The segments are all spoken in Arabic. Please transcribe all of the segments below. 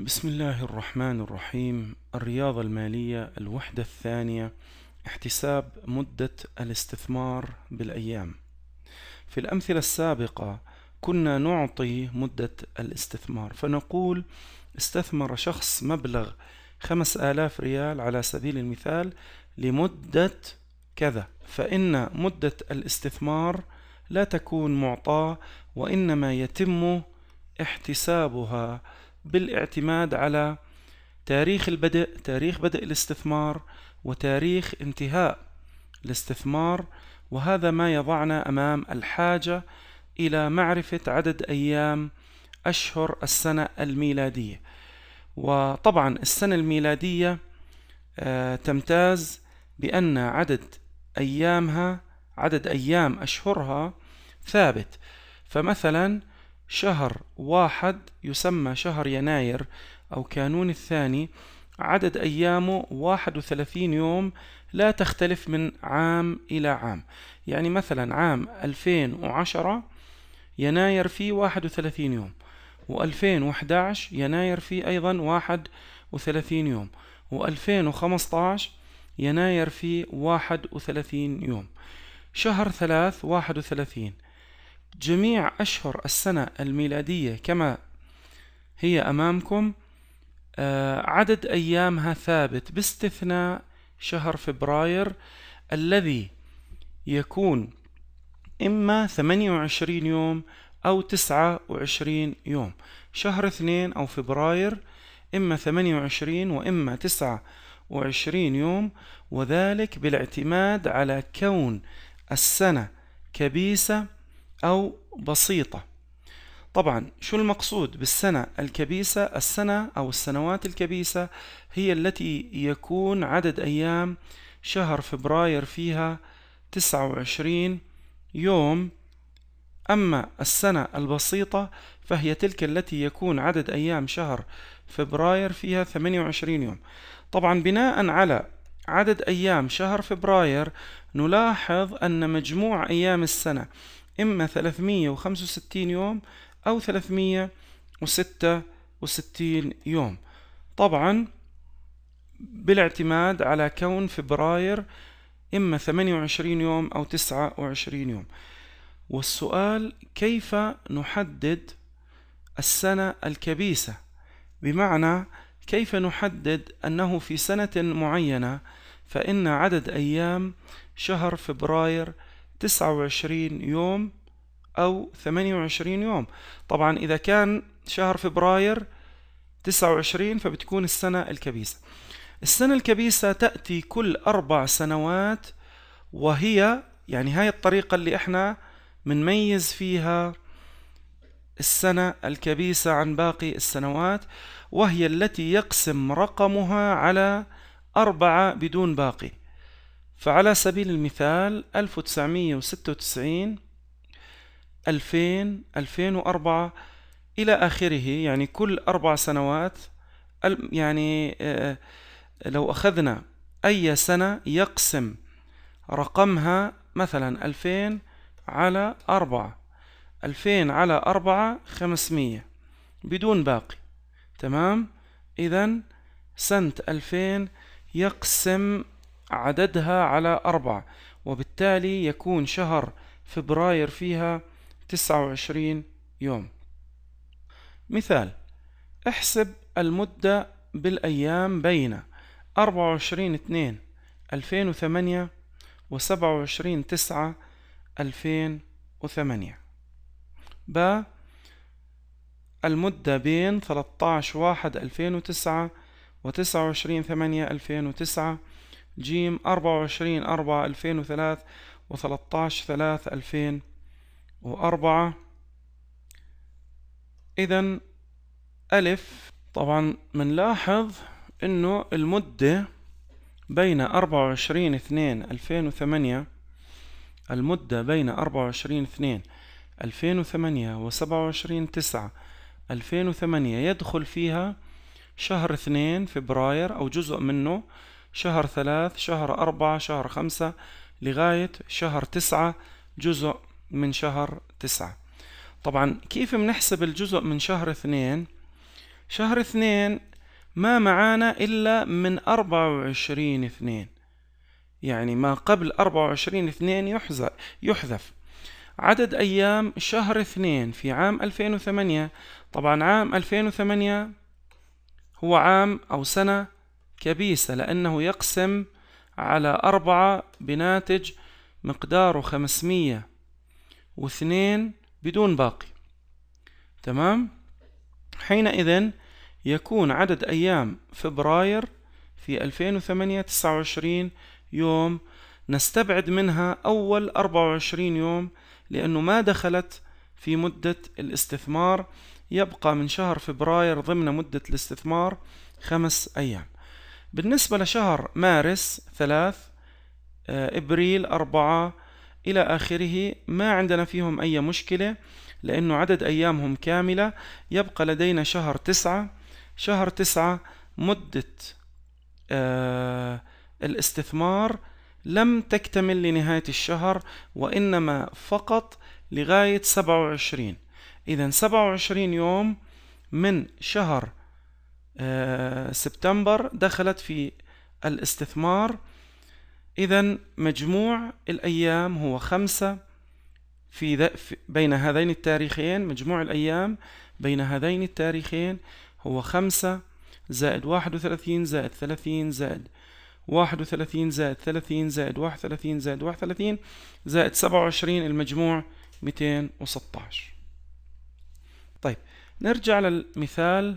بسم الله الرحمن الرحيم الرياضة المالية الوحدة الثانية احتساب مدة الاستثمار بالأيام في الأمثلة السابقة كنا نعطي مدة الاستثمار فنقول استثمر شخص مبلغ خمس آلاف ريال على سبيل المثال لمدة كذا فإن مدة الاستثمار لا تكون معطاة وإنما يتم احتسابها بالاعتماد على تاريخ البدء تاريخ بدء الاستثمار وتاريخ انتهاء الاستثمار وهذا ما يضعنا امام الحاجه الى معرفه عدد ايام اشهر السنه الميلاديه وطبعا السنه الميلاديه آه، تمتاز بان عدد ايامها عدد ايام اشهرها ثابت فمثلا شهر واحد يسمى شهر يناير أو كانون الثاني عدد أيامه 31 يوم لا تختلف من عام إلى عام يعني مثلا عام 2010 يناير فيه 31 يوم و2011 يناير فيه أيضا 31 يوم و2015 يناير فيه 31 يوم شهر ثلاث 31 جميع أشهر السنة الميلادية كما هي أمامكم آه، عدد أيامها ثابت باستثناء شهر فبراير الذي يكون إما 28 يوم أو 29 يوم شهر اثنين أو فبراير إما 28 وإما 29 يوم وذلك بالاعتماد على كون السنة كبيسة أو بسيطة طبعا شو المقصود بالسنة الكبيسة السنة أو السنوات الكبيسة هي التي يكون عدد أيام شهر فبراير فيها تسعة وعشرين يوم أما السنة البسيطة فهي تلك التي يكون عدد أيام شهر فبراير فيها 28 يوم طبعا بناء على عدد أيام شهر فبراير نلاحظ أن مجموع أيام السنة إما 365 يوم أو 366 يوم طبعا بالاعتماد على كون فبراير إما 28 يوم أو 29 يوم والسؤال كيف نحدد السنة الكبيسة بمعنى كيف نحدد أنه في سنة معينة فإن عدد أيام شهر فبراير تسعة وعشرين يوم أو ثمانية وعشرين يوم طبعا إذا كان شهر فبراير تسعة وعشرين فبتكون السنة الكبيسة السنة الكبيسة تأتي كل أربع سنوات وهي يعني هاي الطريقة اللي احنا بنميز فيها السنة الكبيسة عن باقي السنوات وهي التي يقسم رقمها على أربعة بدون باقي فعلى سبيل المثال 1996 2000 2004 إلى آخره يعني كل أربع سنوات يعني آه، لو أخذنا أي سنة يقسم رقمها مثلا 2000 على 4 2000 على 4 500 بدون باقي تمام إذا سنة 2000 يقسم عددها على أربع وبالتالي يكون شهر فبراير فيها تسعة وعشرين يوم مثال احسب المدة بالأيام بين أربعة وعشرين اثنين ألفين وثمانية وسبعة وعشرين تسعة ألفين وثمانية ب المدة بين 13 واحد ألفين وتسعة وتسعة وعشرين ثمانية ألفين وتسعة جيم أربعة وعشرين أربعة ألفين وثلاث وثلاثة ثلاث ألفين وأربعة إذا ألف طبعا منلاحظ إنه المدة بين أربعة وعشرين اثنين ألفين وثمانية المدة بين أربعة وعشرين اثنين ألفين وثمانية وسبعة وعشرين تسعة ألفين وثمانية يدخل فيها شهر اثنين فبراير أو جزء منه شهر ثلاث شهر أربعة شهر خمسة لغاية شهر تسعة جزء من شهر تسعة طبعا كيف بنحسب الجزء من شهر اثنين شهر اثنين ما معانا إلا من أربعة وعشرين اثنين يعني ما قبل أربعة وعشرين اثنين يحذف عدد أيام شهر اثنين في عام 2008 طبعا عام 2008 هو عام أو سنة كبيسة لأنه يقسم على أربعة بناتج مقداره خمسمية واثنين بدون باقي تمام حينئذ يكون عدد أيام فبراير في 2008 29 يوم نستبعد منها أول 24 يوم لأنه ما دخلت في مدة الاستثمار يبقى من شهر فبراير ضمن مدة الاستثمار خمس أيام بالنسبة لشهر مارس ثلاث آه، إبريل أربعة إلى آخره ما عندنا فيهم أي مشكلة لأنه عدد أيامهم كاملة يبقى لدينا شهر تسعة شهر تسعة مدة آه، الاستثمار لم تكتمل لنهاية الشهر وإنما فقط لغاية سبعة وعشرين إذا سبعة وعشرين يوم من شهر آه، سبتمبر دخلت في الاستثمار إذا مجموع الأيام هو خمسة في بين هذين التاريخين مجموع الأيام بين هذين التاريخين هو خمسة زائد واحد وثلاثين زائد ثلاثين زائد واحد وثلاثين زائد ثلاثين زائد واحد وثلاثين زائد واحد ثلاثين زائد سبعة وعشرين المجموع ميتين وستاش طيب نرجع للمثال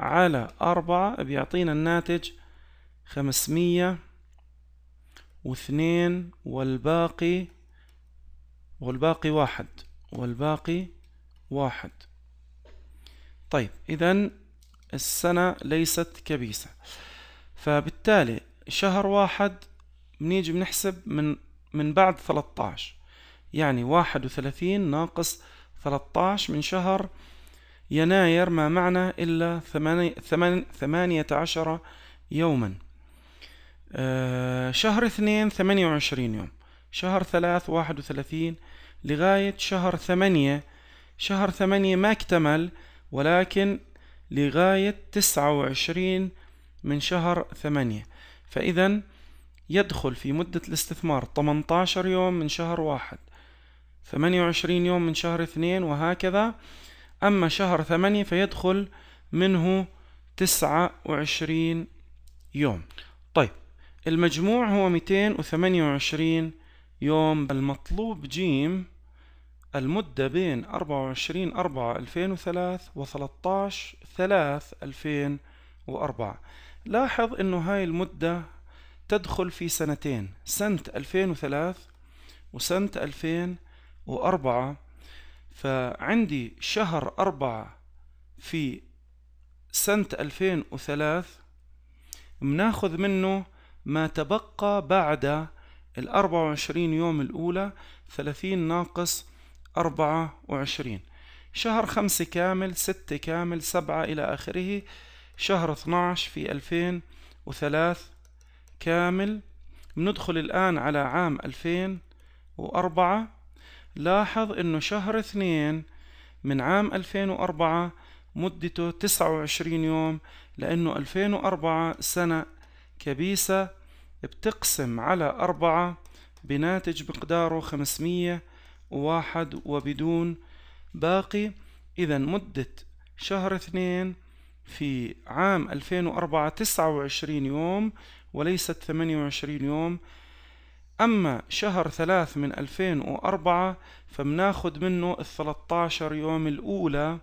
على أربعة بيعطينا الناتج خمسمية واثنين والباقي والباقي واحد والباقي واحد طيب إذا السنة ليست كبيسة فبالتالي شهر واحد بنيجي بنحسب من من بعد 13 يعني 31 ناقص 13 من شهر يناير ما معنى إلا ثمانية عشر يوما آه، شهر اثنين ثمانية وعشرين يوم شهر ثلاث واحد وثلاثين لغاية شهر ثمانية شهر ثمانية ما اكتمل ولكن لغاية تسعة وعشرين من شهر ثمانية فإذا يدخل في مدة الاستثمار 18 يوم من شهر واحد 28 يوم من شهر اثنين وهكذا أما شهر ثمانية فيدخل منه تسعة وعشرين يوم طيب المجموع هو ميتين وثمانية وعشرين يوم المطلوب جيم المدة بين أربعة وعشرين أربعة ألفين وثلاث وثلاثة ثلاث ألفين وأربعة لاحظ أنه هاي المدة تدخل في سنتين سنة ألفين وثلاث وسنة ألفين وأربعة فعندي شهر أربعة في سنة 2003 مناخذ منه ما تبقى بعد الأربعة وعشرين يوم الأولى ثلاثين ناقص أربعة وعشرين شهر خمسة كامل ستة كامل سبعة إلى آخره شهر 12 في 2003 كامل ندخل الآن على عام 2004 لاحظ انه شهر اثنين من عام 2004 مدته 29 يوم لأنه 2004 سنة كبيسة بتقسم على أربعة بناتج مقداره 501 وبدون باقي إذا مدة شهر اثنين في عام 2004 29 يوم وليست 28 يوم أما شهر ثلاث من 2004 فمناخد منه ال 13 يوم الأولى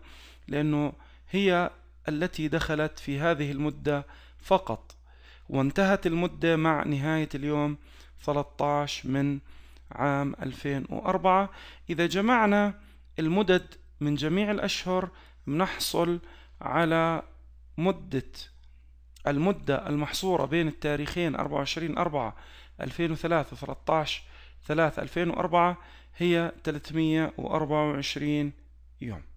لأنه هي التي دخلت في هذه المدة فقط وانتهت المدة مع نهاية اليوم 13 من عام 2004 إذا جمعنا المدد من جميع الأشهر نحصل على مدة المدة المحصورة بين التاريخين 24 4 2003 و13 3 2004 هي 324 يوم